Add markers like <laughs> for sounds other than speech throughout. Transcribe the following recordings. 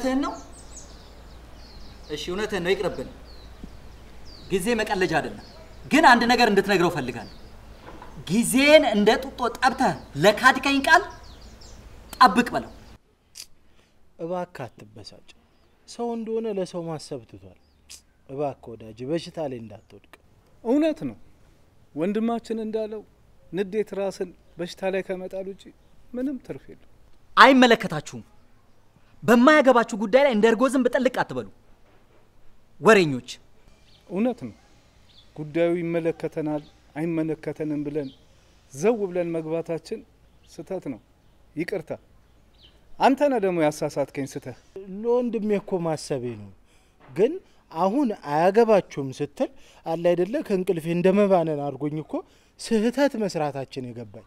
እውነትህን ነው? እሺ እውነትህን ነው፣ ይቅርብን። ጊዜ መቀለጃ አይደለም። ግን አንድ ነገር እንድትነግረው እፈልጋለሁ። ጊዜን እንደ ጡጦ ጠብተህ ለካድከኝ ቃል ጠብቅ በለው። እባክህ አትበሳጭ። ሰው እንደሆነ ለሰው ማሰብ ትቷል። እባክህ ወዳጅ በሽታ ላይ እንዳትወድቅ። እውነት ነው ወንድማችን እንዳለው ንዴት ራስን በሽታ ላይ ከመጣል ውጪ ምንም ትርፍ የለም። አይመለከታችሁም። በማያገባችሁ ጉዳይ ላይ እንደ እርጎ ዝንብ ጥልቅ አትበሉ ወሬኞች። እውነት ነው። ጉዳዩ ይመለከተናል አይመለከተንም ብለን ዘው ብለን መግባታችን ስተት ነው። ይቅርታ። አንተነ ደግሞ ያሳሳትከኝ ስተህ ለወንድሜ እኮ ማሰቤ ነው። ግን አሁን አያገባችሁም ስትል አለ አይደለ ከእንቅልፌ እንደ መባነን አድርጎኝ እኮ ስህተት መስራታችን የገባኝ።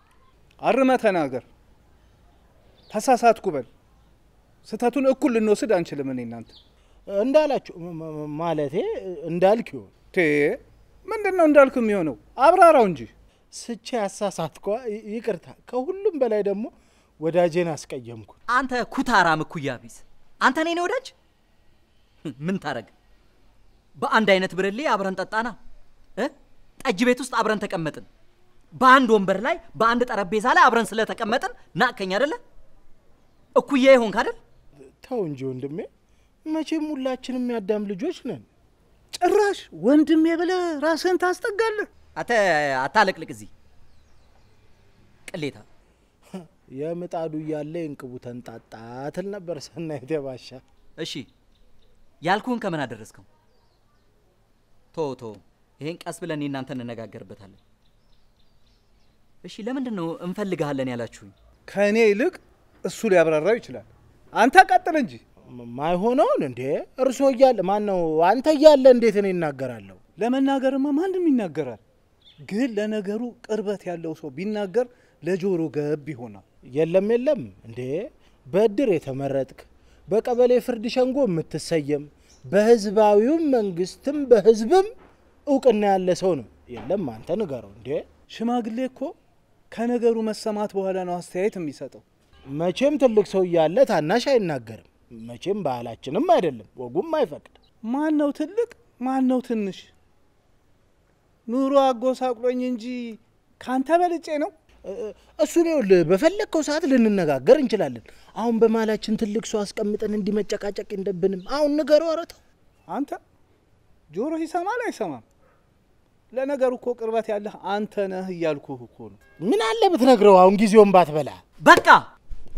አርመ ተናገር፣ ተሳሳትኩ በል። ስህተቱን እኩል ልንወስድ አንችልም። እኔ እናንተ እንዳላችሁ ማለቴ እንዳልክ ይሆን ምንድን ነው እንዳልክ የሚሆነው? አብራራው እንጂ ስቼ ያሳሳት ይቅርታ። ከሁሉም በላይ ደግሞ ወዳጄን አስቀየምኩ። አንተ ኩታራ ምኩያ ቢስ፣ አንተ ኔ ወዳጅ ምን ታረግ? በአንድ አይነት ብርሌ አብረን ጠጣና ጠጅ ቤት ውስጥ አብረን ተቀመጥን። በአንድ ወንበር ላይ በአንድ ጠረጴዛ ላይ አብረን ስለተቀመጥን ናቅከኝ አደለ? እኩያ ይሆንክ አደል? ተው እንጂ ወንድሜ፣ መቼም ሁላችንም ያዳም ልጆች ነን። ጭራሽ ወንድሜ ብለህ ራስህን ታስጠጋለህ። አተ አታለቅልቅ፣ እዚህ ቅሌታ <laughs> የምጣዱ እያለ እንቅቡ ተንጣጣ ትል ነበር ሰናይቴ ባሻ። እሺ ያልኩህን ከምን አደረስከው? ቶ ቶ ይሄን ቀስ ብለን እናንተ እንነጋገርበታለን። እሺ ለምንድን ነው እንፈልግሃለን ያላችሁኝ? ከእኔ ይልቅ እሱ ሊያብራራው ይችላል። አንተ ቀጥል እንጂ ማይሆነውን እንዴ እርሶ እያለ ማን ነው አንተ እያለ እንዴት እኔ ይናገራለሁ? ለመናገርማ ማንም ይናገራል፣ ግን ለነገሩ ቅርበት ያለው ሰው ቢናገር ለጆሮ ገብ ይሆናል። የለም የለም፣ እንዴ በእድር የተመረጥክ በቀበሌ ፍርድ ሸንጎ የምትሰየም በህዝባዊውም መንግስትም በህዝብም እውቅና ያለ ሰው ነው። የለም አንተ ንገረው እንዴ። ሽማግሌ እኮ ከነገሩ መሰማት በኋላ ነው አስተያየት የሚሰጠው። መቼም ትልቅ ሰው እያለ ታናሽ አይናገርም። መቼም ባህላችንም አይደለም ወጉም አይፈቅድ። ማን ነው ትልቅ ማን ነው ትንሽ? ኑሮ አጎሳቁሎኝ እንጂ ካንተ በልጬ ነው። እሱን ይኸውልህ፣ በፈለግከው ሰዓት ልንነጋገር እንችላለን። አሁን በማላችን ትልቅ ሰው አስቀምጠን እንዲመጨቃጨቅ እንደብንም አሁን ንገረው። አረተው አንተ፣ ጆሮ ይሰማል አይሰማም? ለነገሩ እኮ ቅርበት ያለህ አንተ ነህ እያልኩህ እኮ ነው። ምን አለ ብትነግረው፣ አሁን ጊዜውን ባትበላ በቃ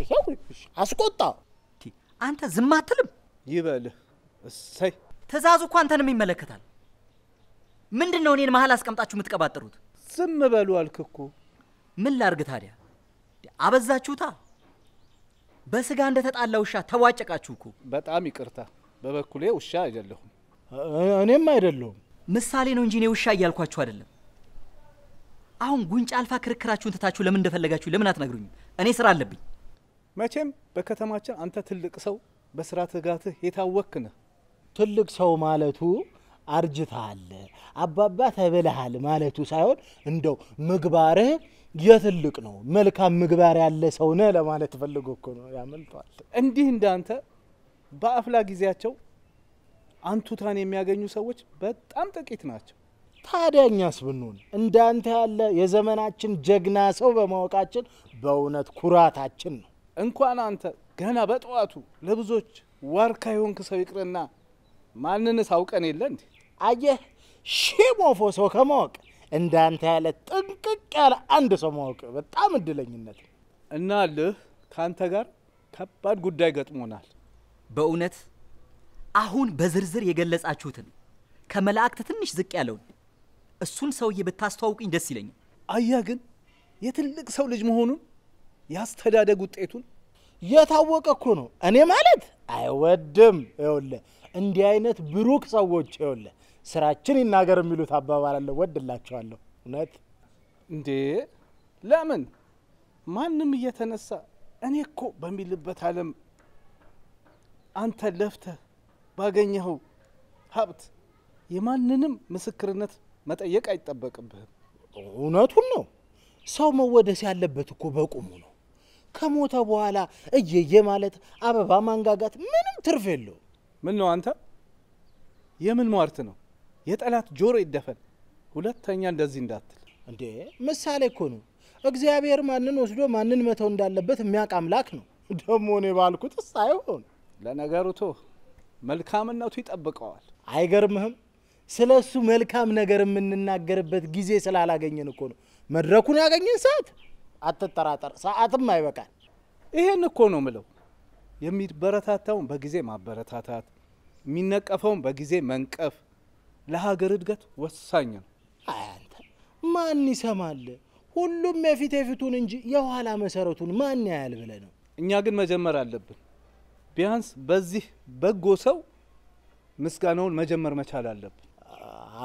ይሄው አስቆጣ። አንተ ዝም አትልም? ይበል እሰይ። ትእዛዙ እኮ አንተንም ይመለከታል። ምንድን ነው እኔን መሀል አስቀምጣችሁ የምትቀባጥሩት? ዝም በሉ አልክ እኮ። ምን ላርግ ታዲያ? አበዛችሁታ። በስጋ እንደተጣላ ውሻ ተቧጨቃችሁ እኮ። በጣም ይቅርታ። በበኩሌ ውሻ አይደለሁም። እኔም አይደለሁም። ምሳሌ ነው እንጂ እኔ ውሻ እያልኳችሁ አይደለም። አሁን ጉንጫ አልፋ ክርክራችሁን ትታችሁ ለምን እንደፈለጋችሁ ለምን አትነግሩኝም? እኔ ስራ አለብኝ። መቼም በከተማችን አንተ ትልቅ ሰው በስራ ትጋትህ የታወክ ነህ። ትልቅ ሰው ማለቱ አርጅተሃል፣ አባባ ተብለሃል ማለቱ ሳይሆን እንደው ምግባርህ የትልቅ ነው፣ መልካም ምግባር ያለ ሰው ነህ ለማለት ፈልጎ እኮ ነው። ያመልጠዋል። እንዲህ እንዳንተ በአፍላ ጊዜያቸው አንቱታን የሚያገኙ ሰዎች በጣም ጥቂት ናቸው። ታዲያ እኛስ ብንሆን እንዳንተ ያለ የዘመናችን ጀግና ሰው በማወቃችን በእውነት ኩራታችን ነው። እንኳን አንተ ገና በጠዋቱ ለብዙዎች ዋርካ የሆንክ ሰው ይቅርና ማንንስ አውቀን የለ እንዴ? አየህ ሺህ ሞፎ ሰው ከማወቅ እንዳንተ ያለ ጥንቅቅ ያለ አንድ ሰው ማወቅ በጣም እድለኝነት እና ልህ ከአንተ ጋር ከባድ ጉዳይ ገጥሞናል። በእውነት አሁን በዝርዝር የገለጻችሁትን ከመላእክት ትንሽ ዝቅ ያለውን እሱን ሰውዬ ብታስተዋውቅኝ ደስ ይለኛል። አያ ግን የትልቅ ሰው ልጅ መሆኑን ያስተዳደግ ውጤቱን የታወቀ እኮ ነው። እኔ ማለት አይወድም። ይኸውልህ እንዲህ አይነት ብሩክ ሰዎች ይኸውልህ ስራችን ይናገር የሚሉት አባባል አለ። ወድላቸዋለሁ እውነት እንዴ! ለምን ማንም እየተነሳ እኔ እኮ በሚልበት አለም አንተ ለፍተህ ባገኘኸው ሀብት የማንንም ምስክርነት መጠየቅ አይጠበቅብህም። እውነቱን ነው። ሰው መወደስ ያለበት እኮ በቁሙ ነው። ከሞተ በኋላ እየየ ማለት አበባ ማንጋጋት ምንም ትርፍ የለው። ምን ነው አንተ? የምን ሟርት ነው? የጠላት ጆሮ ይደፈን። ሁለተኛ እንደዚህ እንዳትል። እንዴ ምሳሌ እኮ ነው። እግዚአብሔር ማንን ወስዶ ማንን መተው እንዳለበት የሚያውቅ አምላክ ነው። ደግሞ እኔ ባልኩትስ አይሆን። ለነገሩ ቶ መልካምነቱ ይጠብቀዋል። አይገርምህም? ስለ እሱ መልካም ነገር የምንናገርበት ጊዜ ስላላገኘን እኮ ነው። መድረኩን ያገኘን ሰዓት አትጠራጠር፣ ሰዓትም አይበቃል። ይሄን እኮ ነው ምለው። የሚበረታታውን በጊዜ ማበረታታት፣ የሚነቀፈውን በጊዜ መንቀፍ ለሀገር እድገት ወሳኝ ነው። አንተ ማን ይሰማል? ሁሉም የፊት የፊቱን እንጂ የኋላ መሰረቱን ማን ያያል ብለ ነው። እኛ ግን መጀመር አለብን። ቢያንስ በዚህ በጎ ሰው ምስጋናውን መጀመር መቻል አለብን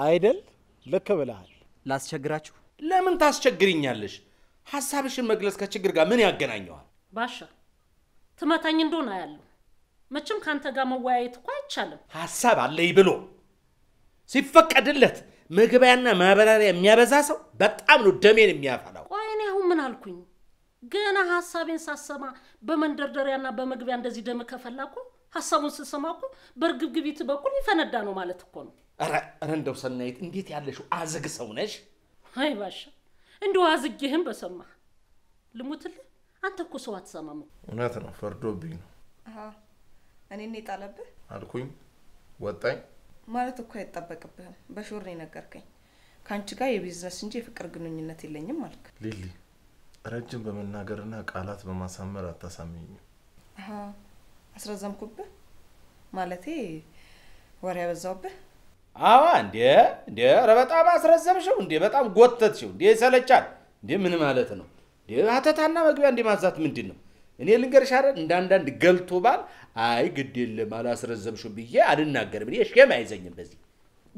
አይደል? ልክ ብለሃል። ላስቸግራችሁ። ለምን ታስቸግርኛለሽ? ሀሳብሽን መግለጽ ከችግር ጋር ምን ያገናኘዋል? ባሻ ትመታኝ እንደሆነ አያለሁ። መቼም ከአንተ ጋር መወያየት እኮ አይቻልም። ሀሳብ አለይ ብሎ ሲፈቀድለት መግቢያና ማበራሪያ የሚያበዛ ሰው በጣም ነው ደሜን የሚያፈላው። ቆይ እኔ አሁን ምን አልኩኝ? ገና ሀሳቤን ሳሰማ በመንደርደሪያና በመግቢያ እንደዚህ ደም ከፈላኩ ሀሳቡን ስሰማ እኮ በእርግብግቢት በኩል ይፈነዳ ነው ማለት እኮ ነው። ኧረ እንደው ሰናይት እንዴት ያለሽው አዝግ ሰው ነሽ። አይ ባሻ እንደው አዝጌህም በሰማ ልሙትልህ። አንተ እኮ ሰው አትሰማም። እውነት ነው፣ ፈርዶብኝ ነው። እኔን የጣለብህ አልኩኝ። ወጣኝ ማለት እኮ አይጠበቅብህም። በሹር ነው የነገርከኝ። ከአንቺ ጋር የቢዝነስ እንጂ የፍቅር ግንኙነት የለኝም አልክ። ሊሊ፣ ረጅም በመናገርና ቃላት በማሳመር አታሳምኝም። አስረዘምኩብህ ማለቴ ወሬ ያበዛውብህ። አዋ እንዴ እንዴ! ኧረ በጣም አስረዘምሽው እንዴ! በጣም ጎተትሽው እንዴ! ይሰለቻል እንዴ! ምን ማለት ነው እንዴ? አተታና መግቢያ እንዴ ማዛት ምንድን ነው? እኔ ልንገርሽ አይደል እንደ አንዳንድ ገልቶ ባል አይ ግድ የለም አላስረዘምሽው ብዬ አልናገርም። እኔ ሼም አይዘኝም። በዚህ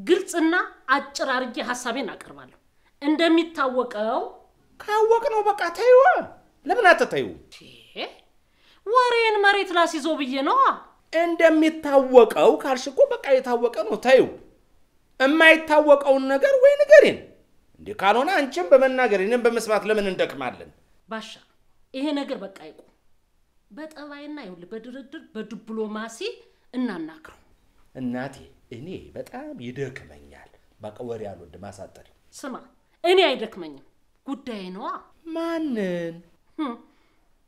ግልጽና አጭር አርጌ ሀሳቤን አቀርባለሁ። እንደሚታወቀው ካወቅ ነው በቃ ተይዋ። ለምን አተታዩ ወሬን መሬት ላስይዞ ብዬ ነዋ። እንደሚታወቀው ካልሽ እኮ በቃ የታወቀ ነው። ተይው የማይታወቀውን ነገር ወይ ንገሪን። እንዲህ ካልሆነ አንቺም በመናገር እኔም በመስማት ለምን እንደክማለን? ባሻ ይሄ ነገር በቃ ይቁ። በጠባይና ይሁል በድርድር በዲፕሎማሲ እናናክረው። እናቴ እኔ በጣም ይደክመኛል። በቃ ወሬ አልወድም፣ አሳጥሪ። ስማ እኔ አይደክመኝም፣ ጉዳይ ነዋ። ማንን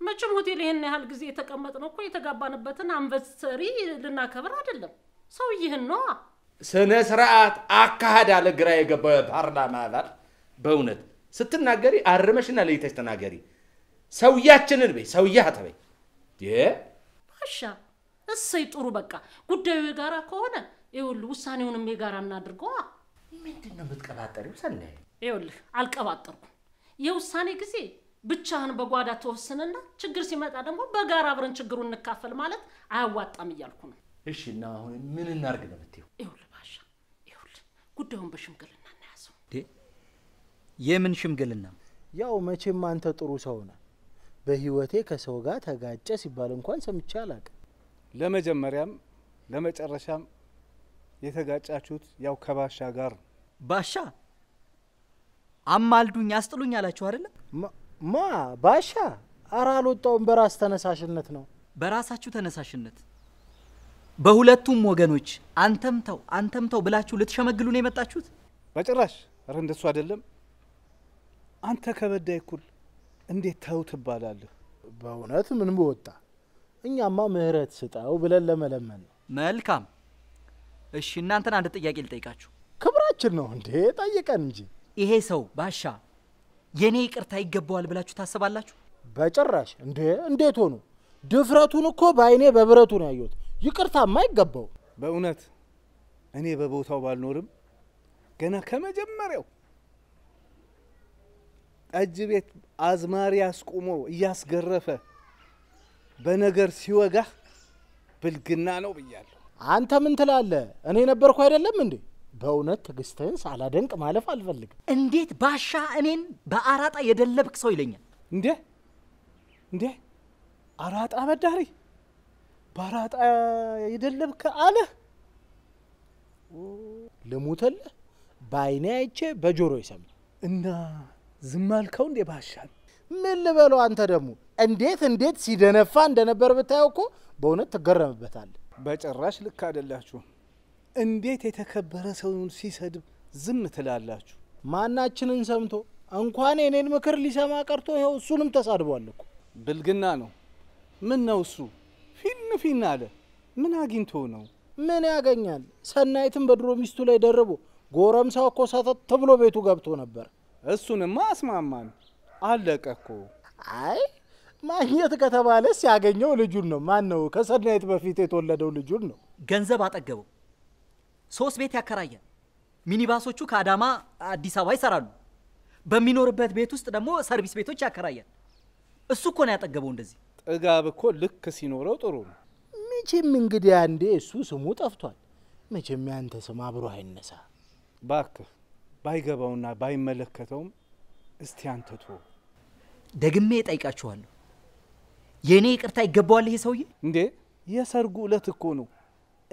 መቼም ሆቴል ይህን ያህል ጊዜ የተቀመጥነው እኮ የተጋባንበትን አንቨርሰሪ ልናከብር አይደለም። ሰውይህን ነዋ ስነ ስርዓት አካሄድ አለ ግራ የገባው የፓርላማ አባል። በእውነት ስትናገሪ አርመሽና ለይተሽ ተናገሪ። ሰውያችንን በይ ሰውያ ተበይ ባሻ። እሰይ ጥሩ በቃ ጉዳዩ የጋራ ከሆነ ይኸውልህ ውሳኔውንም የጋራ እናድርገዋ። ምንድን ነው የምትቀባጠሪው? ሰናይ ይኸውልህ አልቀባጠርኩም። የውሳኔ ጊዜ ብቻህን በጓዳ ተወስንና ችግር ሲመጣ ደግሞ በጋራ አብረን ችግሩን እንካፈል ማለት አያዋጣም እያልኩ ነው። እሺ እና አሁን ምን እናርግ ነው የምትይው? ጉዳዩን በሽምግልና እናያዘው። የምን ሽምግልና? ያው መቼም አንተ ጥሩ ሰው ነህ። በህይወቴ ከሰው ጋር ተጋጨ ሲባል እንኳን ሰምቼ አላቅም። ለመጀመሪያም ለመጨረሻም የተጋጫችሁት ያው ከባሻ ጋር ባሻ አማልዱኝ፣ አስጥሉኝ አላችሁ አይደለም። ማ ባሻ? ኧረ አልወጣውም። በራስ ተነሳሽነት ነው። በራሳችሁ ተነሳሽነት በሁለቱም ወገኖች አንተም ተው አንተም ተው ብላችሁ ልትሸመግሉ ነው የመጣችሁት? በጭራሽ። ኧረ እንደሱ አይደለም። አንተ ከበዳይ እኩል እንዴት ተው ትባላለህ? በእውነት ምንም ወጣ። እኛማ ምህረት ስጠው ብለን ለመለመን ነው። መልካም እሺ፣ እናንተን አንድ ጥያቄ ልጠይቃችሁ። ክብራችን ነው እንዴ ጠይቀን እንጂ። ይሄ ሰው ባሻ የእኔ ይቅርታ ይገባዋል ብላችሁ ታስባላችሁ? በጭራሽ። እንዴ እንዴት ሆኑ? ድፍረቱን እኮ በአይኔ በብረቱ ነው ያየሁት። ይቅርታማ አይገባው። በእውነት እኔ በቦታው ባልኖርም ገና ከመጀመሪያው ጠጅ ቤት አዝማሪ አስቁሞ እያስገረፈ በነገር ሲወጋህ ብልግና ነው ብያለሁ። አንተ ምን ትላለህ? እኔ ነበርኩ አይደለም እንዴ? በእውነት ትዕግስትህን ሳላደንቅ ማለፍ አልፈልግም። እንዴት ባሻ እኔን በአራጣ የደለብክ ሰው ይለኛል እንዴ? እንዴ አራጣ በዳሪ ባራጣ የደለብከ አለ ልሙትል በአይኔ አይቼ በጆሮ ይሰማ እና ዝም አልከው እንዴ? ባሻል ምን ልበለው? አንተ ደግሞ እንዴት እንዴት ሲደነፋ እንደነበር ብታየው እኮ በእውነት ትገረምበታል በጭራሽ ልክ አደላችሁ እንዴት የተከበረ ሰውን ሲሰድብ ዝም ትላላችሁ? ማናችንን ሰምቶ እንኳን የኔን ምክር ሊሰማ ቀርቶ ይኸው እሱንም ተሳድቧል እኮ። ብልግና ነው። ምን ነው እሱ ፊን ፊን አለ። ምን አግኝቶ ነው? ምን ያገኛል? ሰናይትን በድሮ ሚስቱ ላይ ደርቦ ጎረምሳው እኮ ሰተት ብሎ ቤቱ ገብቶ ነበር። እሱንማ አስማማን አለቀ እኮ። አይ ማግኘት ከተባለስ ያገኘው ልጁን ነው። ማን ነው ከሰናይት በፊት የተወለደው ልጁን ነው። ገንዘብ አጠገበው። ሶስት ቤት ያከራያል። ሚኒባሶቹ ከአዳማ አዲስ አበባ ይሰራሉ። በሚኖርበት ቤት ውስጥ ደግሞ ሰርቪስ ቤቶች ያከራያል። እሱ እኮ ነው ያጠገበው እንደዚህ ጥጋብ እኮ ልክ ሲኖረው ጥሩ ነው። መቼም እንግዲህ አንዴ እሱ ስሙ ጠፍቷል። መቼም ያንተ ስም አብሮ አይነሳ። ባክህ ባይገባውና ባይመለከተውም እስቲ አንተ ደግሜ ጠይቃችኋለሁ። የእኔ ይቅርታ ይገባዋል ይሄ ሰውዬ? እንዴ የሰርጉ ዕለት እኮ ነው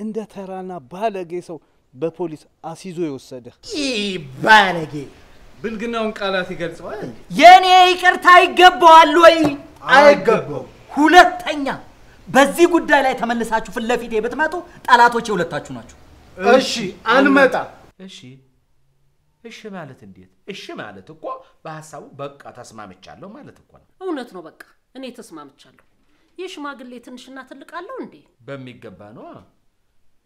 እንደ ተራና ባለጌ ሰው በፖሊስ አስይዞ የወሰደ። ይህ ባለጌ ብልግናውን ቃላት ይገልጸዋል። የእኔ ይቅርታ ይገባዋል ወይ? አይገባው ሁለተኛ በዚህ ጉዳይ ላይ ተመልሳችሁ ፊት ለፊቴ ብትመጡ ጠላቶች የሁለታችሁ ናችሁ። እሺ አንመጣ። እሺ እሺ ማለት እንዴት? እሺ ማለት እኮ በሀሳቡ በቃ ተስማምቻለሁ ማለት እኮ ነው። እውነት ነው። በቃ እኔ ተስማምቻለሁ። የሽማግሌ ትንሽና ትልቅ አለው እንዴ? በሚገባ ነው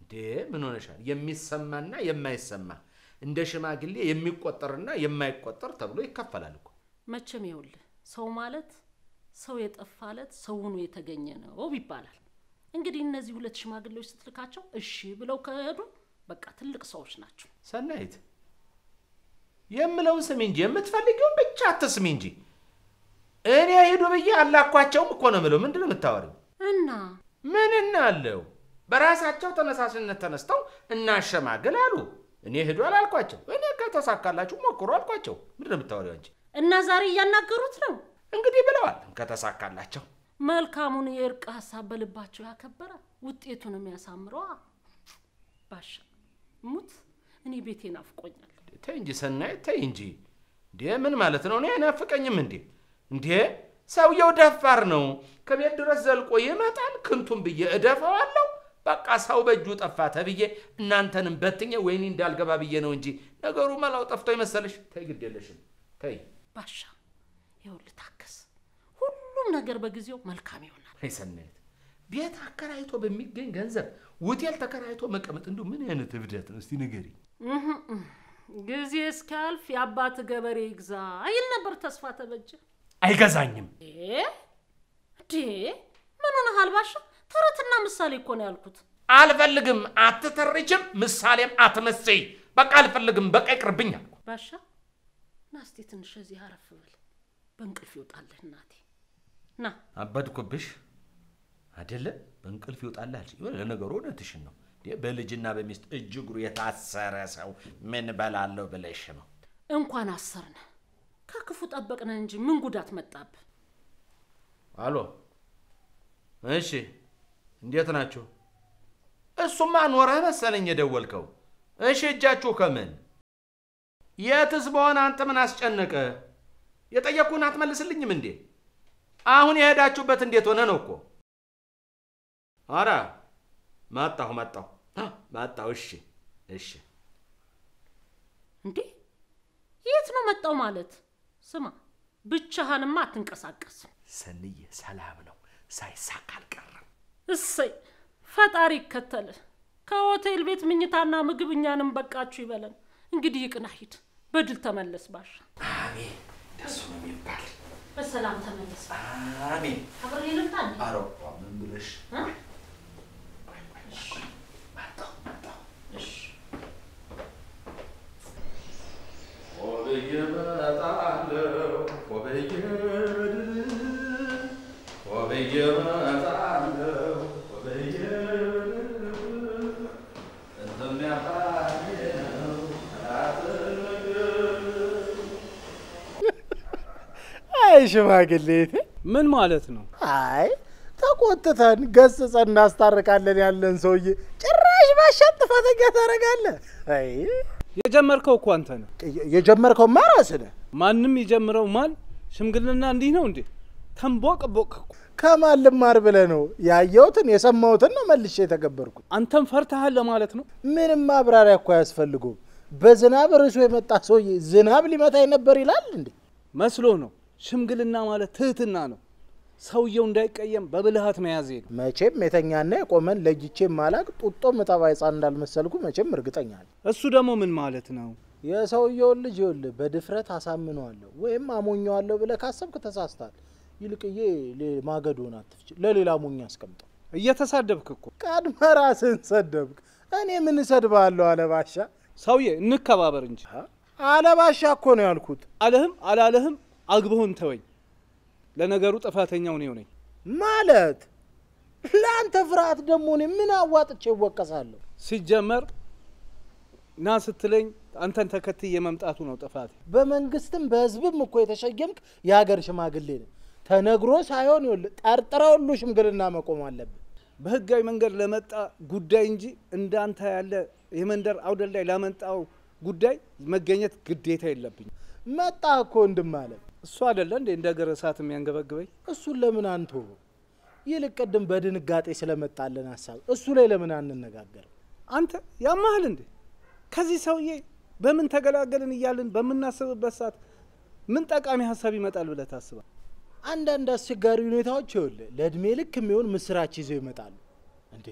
እንዴ። ምን ሆነሻል? የሚሰማና የማይሰማ እንደ ሽማግሌ የሚቆጠርና የማይቆጠር ተብሎ ይከፈላል እኮ መቼም። ይኸውልህ ሰው ማለት ሰው የጠፋ ዕለት ሰው ሆኖ የተገኘ ነው ይባላል። እንግዲህ እነዚህ ሁለት ሽማግሌዎች ስትልካቸው እሺ ብለው ከሄዱ በቃ ትልቅ ሰዎች ናቸው። ሰናይት የምለው ስሚ እንጂ የምትፈልጊውን ብቻ አትስሚ እንጂ። እኔ ሄዱ ብዬ አላኳቸውም እኮ ነው የምለው። ምንድን ነው የምታወሪው? እና አለው በራሳቸው ተነሳሽነት ተነስተው እናሸማግል አሉ። እኔ ሄዱ አላልኳቸው። እኔ ከተሳካላችሁ ሞክሩ አልኳቸው። ምንድን ነው የምታወሪው አንቺ? እና ዛሬ እያናገሩት ነው እንግዲህ ብለዋል። ከተሳካላቸው መልካሙን የእርቅ ሀሳብ በልባቸው ያከበረ ውጤቱን የሚያሳምረዋ ባሻ ሙት እኔ ቤቴ ናፍቆኛል። ተይ እንጂ ሰናይ፣ ተይ እንጂ እንዴ! ምን ማለት ነው? እኔ አይናፍቀኝም እንዴ? እንዴ ሰውየው ደፋር ነው። ከቤት ድረስ ዘልቆ ይመጣል። ክንቱን ብዬ እደፈዋለሁ። በቃ ሰው በእጁ ጠፋ ተብዬ እናንተንም በትኜ ወይኔ እንዳልገባ ብዬ ነው እንጂ ነገሩ መላው ጠፍቶ ይመሰለሽ። ተይ ግድ የለሽም ተይ ባሻ ይኸውልህ ታከስ፣ ሁሉም ነገር በጊዜው መልካም ይሆናል። ሰናይት ቤት አከራይቶ በሚገኝ ገንዘብ ሆቴል ተከራይቶ መቀመጥ እንዲሁ ምን አይነት እብደት ነው? እስቲ ንገሪኝ። ጊዜ እስኪያልፍ የአባት ገበሬ ይግዛ ይል ነበር ተስፋ ተበጀ። አይገዛኝም እንዴ? ምን ሆነሃል ባሻ? ተረትና ምሳሌ እኮ ነው ያልኩት። አልፈልግም። አትተርችም፣ ምሳሌም አትመስይ። በቃ አልፈልግም። በቃ ይቅርብኝ አልኩ። ባሻ ናስቲ ትንሽ እዚህ አረፍ ብል በእንቅልፍ ይወጣልህ። እናቴ ና አበድኩብሽ አደለ? በእንቅልፍ ይወጣልህ። ለነገሩ እውነትሽን ነው። በልጅና በሚስት እጅ እግሩ የታሰረ ሰው ምን በላለው ብለሽ ነው? እንኳን አሰርነ ከክፉ ጠበቅነ እንጂ ምን ጉዳት መጣብ? አሎ፣ እሺ፣ እንዴት ናችሁ? እሱማ ኖረህ መሰለኝ የደወልከው። እሺ፣ እጃችሁ ከምን የትስ በሆነ አንተ ምን አስጨነቀ? የጠየቅኩህን አትመልስልኝም እንዴ? አሁን የሄዳችሁበት እንዴት ሆነ ነው እኮ። አረ መጣሁ መጣሁ መጣሁ። እሺ እሺ። እንዴ የት ነው መጣው ማለት? ስማ ብቻህንማ አትንቀሳቀስም። ሰንዬ ሰላም ነው፣ ሳይሳካ አልቀረም። እሰይ ፈጣሪ ይከተል። ከሆቴል ቤት ምኝታና ምግብ እኛንም በቃችሁ ይበለን። እንግዲህ ይቅና፣ ሂድ፣ በድል ተመለስ ባሻ። አሜን የእሱን የሚባል በሰላም ተመለስ። አሜን። አብሬ ልምጣ እንዴ? አሮፓ ምን ብለሽ ወብዬ እመጣለሁ ወብዬ ወብዬ ሽማግሌ ምን ማለት ነው? አይ ተቆጥተን ገጽጸን እናስታርቃለን ያለን ሰውዬ ጭራሽ ባሻት ጥፋተኛ ታደርጋለህ። አይ የጀመርከው እኮ አንተ ነህ። የጀመርከው ማ ራስህ ነህ። ማንም የጀምረው ማል ሽምግልና እንዲህ ነው እንዴ? ተንቦቅ ቦቅ ከማን ልማር ብለህ ነው? ያየሁትን የሰማሁትን ነው መልሼ የተገበርኩት። አንተም ፈርተሃል ለማለት ነው? ምንም ማብራሪያ እኮ አያስፈልገውም። በዝናብ ርዕሱ የመጣ ሰውዬ ዝናብ ሊመታኝ ነበር ይላል እንዴ? መስሎ ነው ሽምግልና ማለት ትህትና ነው። ሰውየው እንዳይቀየም በብልሃት መያዝ ነው። መቼም የተኛና የቆመን ለይቼ ማላቅ ጡጦ ምጠባ ሕፃን እንዳልመሰልኩ መቼም እርግጠኛ ነኝ። እሱ ደግሞ ምን ማለት ነው? የሰውየውን ልጅ ይኸውልህ በድፍረት አሳምነዋለሁ ወይም አሞኘዋለሁ ብለህ ካሰብክ ተሳስታል። ይልቅዬ ማገዶን አትፍጭ፣ ለሌላ ሞኝ አስቀምጠው። እየተሳደብክ እኮ ቀድመ ራስን ሰደብክ። እኔ ምን እሰድብሃለሁ? አለባሻ ሰውዬ እንከባበር እንጂ አለባሻ እኮ ነው ያልኩት። አለህም አላለህም አግብሆን ተወኝ። ለነገሩ ጥፋተኛው እኔው ነኝ ማለት ለአንተ ፍርሃት ደግሞ እኔ ምን አዋጥቼ ይወቀሳለሁ? ሲጀመር ና ስትለኝ አንተን ተከትዬ የመምጣቱ ነው ጥፋት። በመንግስትም በህዝብም እኮ የተሸየምክ የሀገር ሽማግሌ ነው። ተነግሮ ሳይሆን ይኸውልህ ጠርጥረ ሁሉ ሽምግልና መቆም አለብን። በህጋዊ መንገድ ለመጣ ጉዳይ እንጂ እንዳንተ ያለ የመንደር አውደል ላይ ላመጣው ጉዳይ መገኘት ግዴታ የለብኝ። መጣ እኮ እንድማለት እሱ አይደለ እንዴ እንደ እግር እሳት የሚያንገበግበኝ? እሱን ለምን አንቶ ይልቅ ቅድም በድንጋጤ ስለመጣለን ሀሳብ እሱ ላይ ለምን አንነጋገርም? አንተ ያማህል እንዴ? ከዚህ ሰውዬ በምን ተገላገልን እያልን በምናስብበት ሰዓት ምን ጠቃሚ ሀሳብ ይመጣል ብለህ ታስባል? አንዳንድ አስቸጋሪ ሁኔታዎች ይኸውልህ ለእድሜ ልክ የሚሆን ምስራች ይዘው ይመጣሉ። እንዴ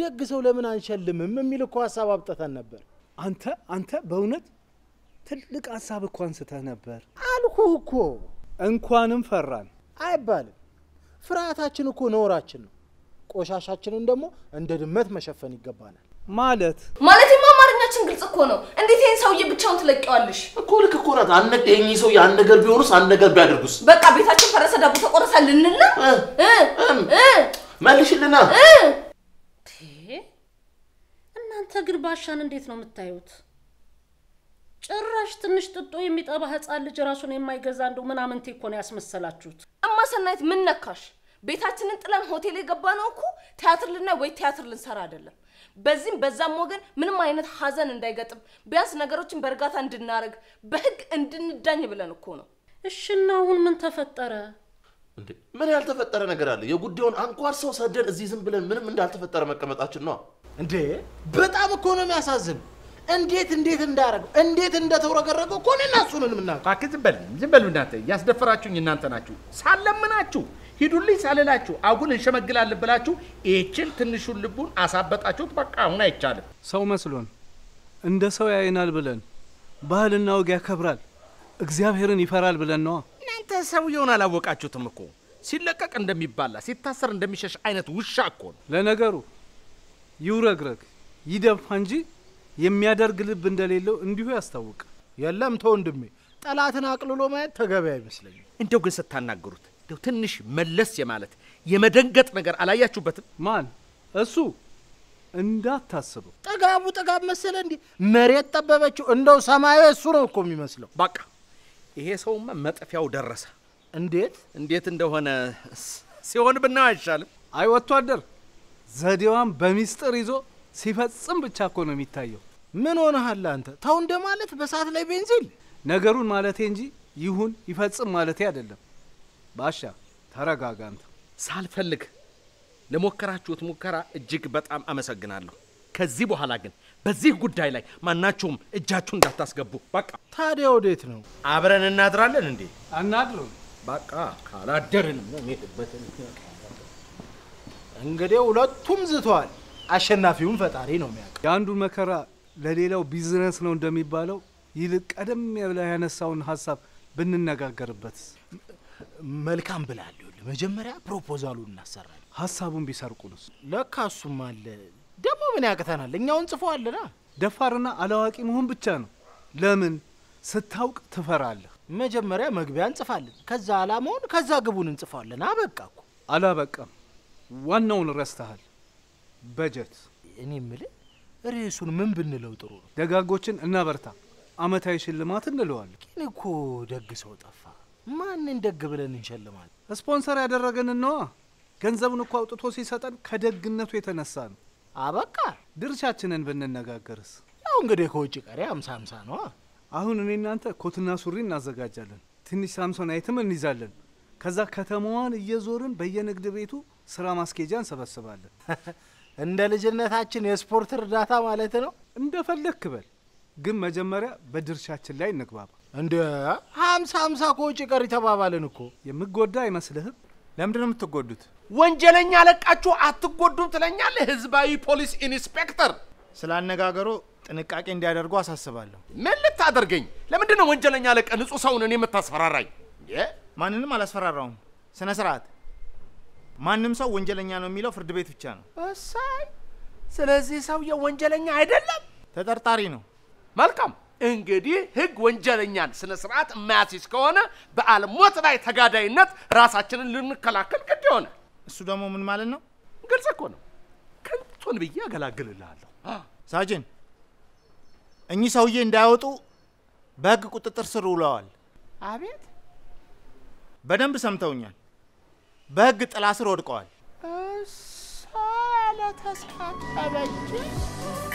ደግ ሰው ለምን አንሸልምም የሚል እኮ ሀሳብ አብጠተን ነበር። አንተ አንተ በእውነት ትልቅ ሀሳብ እኮ አንስተህ ነበር አልኩ እኮ። እንኳንም ፈራን አይባልም። ፍርሃታችን እኮ ነውራችን ነው። ቆሻሻችንን ደግሞ እንደ ድመት መሸፈን ይገባናል። ማለት ማለትማ አማርኛችን ግልጽ እኮ ነው። እንዴት ይህን ሰውዬ ብቻውን ትለቂዋለሽ? እኮ ልክ እኮ ናት። አንድ ነገር ነገር ቢሆኑስ አንድ ነገር ቢያደርጉስ? በቃ ቤታችን ፈረሰ ዳቦ ተቆረሰ ልንል መልሽልና እናንተ ግን ባሻን እንዴት ነው የምታዩት? ጭራሽ ትንሽ ጥጦ የሚጠባ ህፃን ልጅ ራሱን የማይገዛ እንደው ምናምንቴ እኮ ነው ያስመሰላችሁት። እማ ሰናይት ምን ነካሽ? ቤታችንን ጥለን ሆቴል የገባ ነው እኮ ቲያትር ልናይ ወይ ቲያትር ልንሰራ አይደለም። በዚህም በዛም ወገን ምንም አይነት ሀዘን እንዳይገጥም ቢያንስ ነገሮችን በእርጋታ እንድናደርግ በህግ እንድንዳኝ ብለን እኮ ነው። እሽና አሁን ምን ተፈጠረ? ምን ያልተፈጠረ ነገር አለ? የጉዳዩን አንኳር ሰው ሰደን እዚህ ዝም ብለን ምንም እንዳልተፈጠረ መቀመጣችን ነው እንዴ? በጣም እኮ ነው የሚያሳዝን። እንዴት እንዴት እንዳረገው እንዴት እንደተውረገረገው እኮ እኔና እሱን የምናውቀው። እባክህ ዝም በል ዝም በል እናንተ፣ ያስደፈራችሁኝ እናንተ ናችሁ። ሳለምናችሁ ሂዱልኝ ሳልላችሁ አጉል እንሸመግላለን ብላችሁ ይህችን ትንሹን ልቡን አሳበጣችሁት። በቃ አሁን አይቻልም። ሰው መስሎን እንደ ሰው ያይናል ብለን ባህልና ወግ ያከብራል እግዚአብሔርን ይፈራል ብለን ነዋ። እናንተ ሰውየውን አላወቃችሁትም እኮ ሲለቀቅ እንደሚባላ ሲታሰር እንደሚሸሽ አይነት ውሻ እኮ ነው። ለነገሩ ይውረግረግ ይደፋ እንጂ የሚያደርግ ልብ እንደሌለው እንዲሁ ያስታውቃል። የለም ተወንድሜ ወንድሜ፣ ጠላትን አቅልሎ ማየት ተገቢ አይመስለኝም። እንደው ግን ስታናገሩት እንደው ትንሽ መለስ የማለት የመደንገጥ ነገር አላያችሁበትም? ማን እሱ? እንዳታስበው። ጥጋቡ ጥጋብ መሰለ እንዴ? መሬት ጠበበችው። እንደው ሰማዩ እሱ ነው እኮ የሚመስለው። በቃ ይሄ ሰውማ መጥፊያው ደረሰ። እንዴት እንዴት እንደሆነ ሲሆን ብናው አይሻልም? አይ ወጥቶ አደር ዘዴዋን በሚስጥር ይዞ ሲፈጽም ብቻ እኮ ነው የሚታየው። ምን ሆነሃል አንተ? ተው እንደ ማለት በሰዓት ላይ ቤንዚል ነገሩን ማለቴ እንጂ ይሁን ይፈጽም ማለቴ አይደለም። ባሻ ተረጋጋ። አንተ ሳልፈልግ ለሞከራችሁት ሙከራ እጅግ በጣም አመሰግናለሁ። ከዚህ በኋላ ግን በዚህ ጉዳይ ላይ ማናችሁም እጃችሁ እንዳታስገቡ። በቃ ታዲያ ወዴት ነው? አብረን እናድራለን እንዴ? አናድርም። በቃ ካላደርንም ነው እንግዲህ ሁለቱም ዝተዋል። አሸናፊውን ፈጣሪ ነው የሚያውቀው። የአንዱን መከራ ለሌላው ቢዝነስ ነው እንደሚባለው ይልቅ ቀደም ብለህ ያነሳውን ሀሳብ ብንነጋገርበት መልካም ብላል። መጀመሪያ ፕሮፖዛሉን እናሰራለን። ሀሳቡን ቢሰርቁንስ? ለካ እሱም አለ። ደግሞ ምን ያቅተናል? እኛው እንጽፈዋልና። ደፋርና አላዋቂ መሆን ብቻ ነው። ለምን ስታውቅ ትፈራለህ? መጀመሪያ መግቢያ እንጽፋለን፣ ከዛ አላማውን፣ ከዛ ግቡን እንጽፋለን። አበቃ እኮ። አላበቃም። ዋናውን ረስተሃል። በጀት እኔ የምልህ ርዕሱን ምን ብንለው ጥሩ ነው? ደጋጎችን እናበርታ፣ አመታዊ ሽልማት እንለዋለን። ግን እኮ ደግ ሰው ጠፋ። ማንን ደግ ብለን እንሸልማለን? ስፖንሰር ያደረገን ነዋ። ገንዘቡን እኮ አውጥቶ ሲሰጠን ከደግነቱ የተነሳ ነው። አበቃ። ድርሻችንን ብንነጋገርስ? ያው እንግዲህ ከውጭ ቀሪ አምሳ አምሳ ነዋ። አሁን እኔ እናንተ ኮትና ሱሪ እናዘጋጃለን፣ ትንሽ ሳምሶናይትም እንይዛለን። ከዛ ከተማዋን እየዞርን በየንግድ ቤቱ ስራ ማስኬጃ እንሰበስባለን። <laughs> እንደ ልጅነታችን የስፖርት እርዳታ ማለት ነው። እንደፈለክ በል፣ ግን መጀመሪያ በድርሻችን ላይ እንግባባ። እንደ ሀምሳ ሀምሳ ከውጭ ቀር ተባባልን እኮ። የምጎዳ አይመስልህም? ለምንድን ነው የምትጎዱት? ወንጀለኛ ለቃችሁ አትጎዱም ትለኛለህ? ህዝባዊ ፖሊስ ኢንስፔክተር፣ ስለ አነጋገሩ ጥንቃቄ እንዲያደርጉ አሳስባለሁ። ምን ልታደርገኝ? ለምንድን ነው ወንጀለኛ ለቀ ንጹህ ሰውን እኔ የምታስፈራራኝ? ማንንም አላስፈራራውም። ስነ ስርዓት ማንም ሰው ወንጀለኛ ነው የሚለው ፍርድ ቤት ብቻ ነው። እሳይ፣ ስለዚህ ሰውየው ወንጀለኛ አይደለም፣ ተጠርጣሪ ነው። መልካም እንግዲህ ህግ ወንጀለኛን ስነ ስርዓት የማያስይዝ ከሆነ በአልሞት ላይ ተጋዳይነት ራሳችንን ልንከላከል ግድ ሆነ። እሱ ደግሞ ምን ማለት ነው? ግልጽ እኮ ነው። ከንቱን ብዬ አገላግልልሃለሁ። ሳጅን፣ እኚህ ሰውዬ እንዳይወጡ በህግ ቁጥጥር ስር ውለዋል። አቤት፣ በደንብ ሰምተውኛል። በህግ ጥላ ስር ወድቀዋል። እሷ ለተስፋ ተበጅ